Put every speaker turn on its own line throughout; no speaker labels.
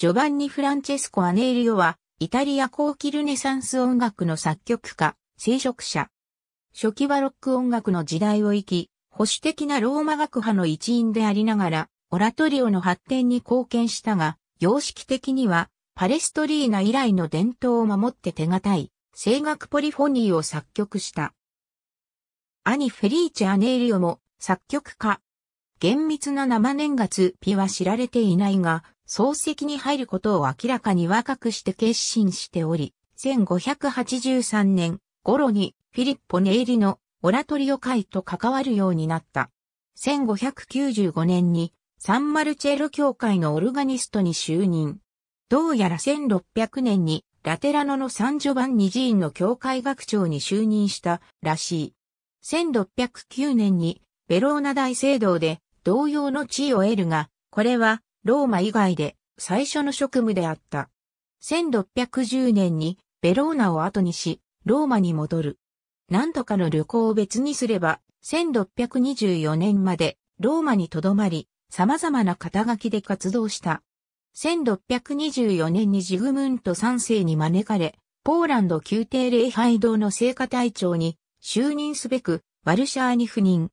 ジョバンニ・フランチェスコ・アネーリオは、イタリア後期ルネサンス音楽の作曲家、聖職者。初期バロック音楽の時代を生き、保守的なローマ学派の一員でありながら、オラトリオの発展に貢献したが、様式的には、パレストリーナ以来の伝統を守って手堅い、声楽ポリフォニーを作曲した。兄フェリーチェ・アネーリオも作曲家。厳密な生年月ピは知られていないが、漱石に入ることを明らかに若くして決心しており、1583年頃にフィリッポ・ネイリのオラトリオ会と関わるようになった。1595年にサンマルチェロ教会のオルガニストに就任。どうやら1600年にラテラノのサンジョバンニ寺院の教会学長に就任したらしい。1609年にベローナ大聖堂で同様の地位を得るが、これはローマ以外で最初の職務であった。1610年にベローナを後にし、ローマに戻る。何度かの旅行を別にすれば、1624年までローマに留まり、様々な肩書きで活動した。1624年にジグムント3世に招かれ、ポーランド宮廷礼拝堂の聖歌隊長に就任すべくワルシャーに赴任。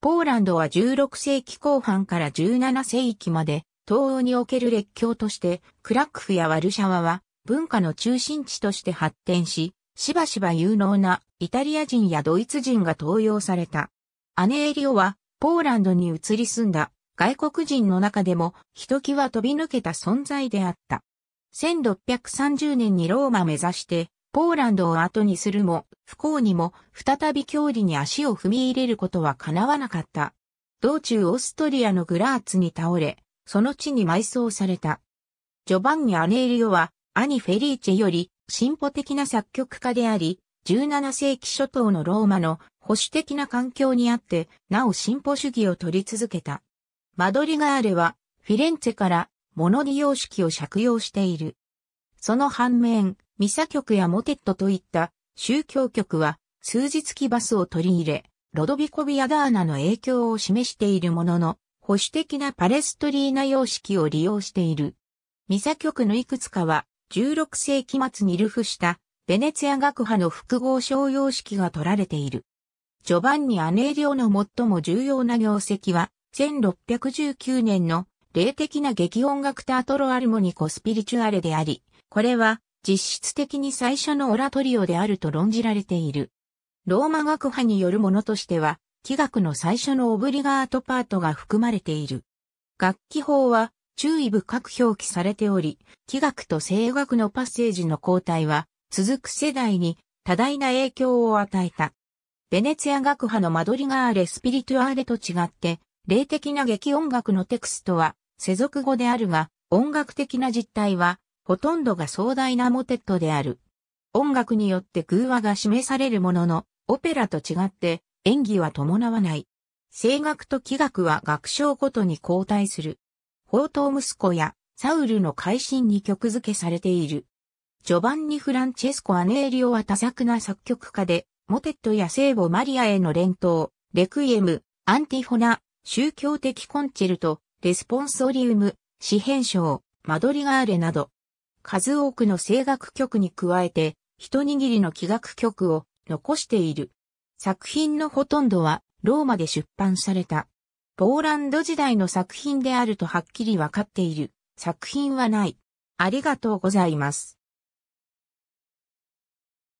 ポーランドは16世紀後半から17世紀まで東欧における列強として、クラックフやワルシャワは文化の中心地として発展し、しばしば有能なイタリア人やドイツ人が登用された。アネエリオはポーランドに移り住んだ外国人の中でもひときわ飛び抜けた存在であった。1630年にローマ目指してポーランドを後にするも不幸にも再び郷里に足を踏み入れることは叶わなかった。道中オーストリアのグラーツに倒れ、その地に埋葬された。ジョバンニ・アネーリオは、兄フェリーチェより進歩的な作曲家であり、17世紀初頭のローマの保守的な環境にあって、なお進歩主義を取り続けた。マドリガーレは、フィレンツェからモノディ様式を借用している。その反面、ミサ曲やモテットといった宗教曲は、数日期バスを取り入れ、ロドビコビアダーナの影響を示しているものの、保守的なパレストリーナ様式を利用している。ミサ局のいくつかは、16世紀末に流布した、ベネツィア学派の複合商様式が取られている。ジョバンニ・アネーリオの最も重要な業績は、1619年の霊的な劇音楽タートロ・アルモニコ・スピリチュアレであり、これは実質的に最初のオラトリオであると論じられている。ローマ学派によるものとしては、器楽の最初のオブリガートパートが含まれている。楽器法は注意深く表記されており、器楽と声楽のパッセージの交代は、続く世代に多大な影響を与えた。ベネツィア楽派のマドリガーレ・スピリトゥアーレと違って、霊的な劇音楽のテクストは世俗語であるが、音楽的な実態は、ほとんどが壮大なモテットである。音楽によって偶話が示されるものの、オペラと違って、演技は伴わない。声楽と器楽は学章ごとに交代する。宝刀息子やサウルの改心に曲付けされている。序盤にフランチェスコ・アネーリオは多作な作曲家で、モテットや聖母マリアへの連投、レクイエム、アンティフォナ、宗教的コンチェルト、レスポンソリウム、詩編章、マドリガーレなど、数多くの声楽曲に加えて、一握りの器楽曲を残している。作品のほとんどはローマで出版された。ポーランド時代の作品であるとはっきりわかっている。作品はない。ありがとうございます。